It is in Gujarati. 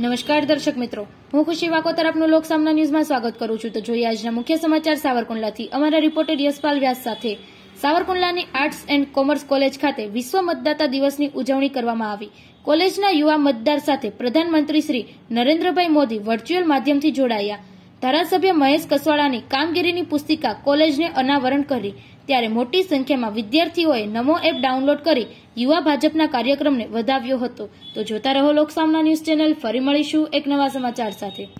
નમસ્કાર દર્શક મિત્રો હું ખુશી વાકો તરફનું લોક સામના ન્યૂઝમાં સ્વાગત કરું છું તો જોઈએ આજના મુખ્ય સમાચાર સાવરકુંડલાથી અમારા રિપોર્ટર યશપાલ વ્યાસ સાથે સાવરકુંડલાની આર્ટ્સ એન્ડ કોમર્સ કોલેજ ખાતે વિશ્વ મતદાતા દિવસની ઉજવણી કરવામાં આવી કોલેજના યુવા મતદાર સાથે પ્રધાનમંત્રી શ્રી નરેન્દ્રભાઈ મોદી વર્ચ્યુઅલ માધ્યમથી જોડાયા ધારાસભ્ય મહેશ કસવાળાની કામગીરીની પુસ્તિકા કોલેજને અનાવરણ કરી ત્યારે મોટી સંખ્યામાં વિદ્યાર્થીઓએ નમો એપ ડાઉનલોડ કરી યુવા ભાજપના કાર્યક્રમને વધાવ્યો હતો તો જોતા રહો લોકસામના ન્યૂઝ ચેનલ ફરી મળીશું એક નવા સમાચાર સાથે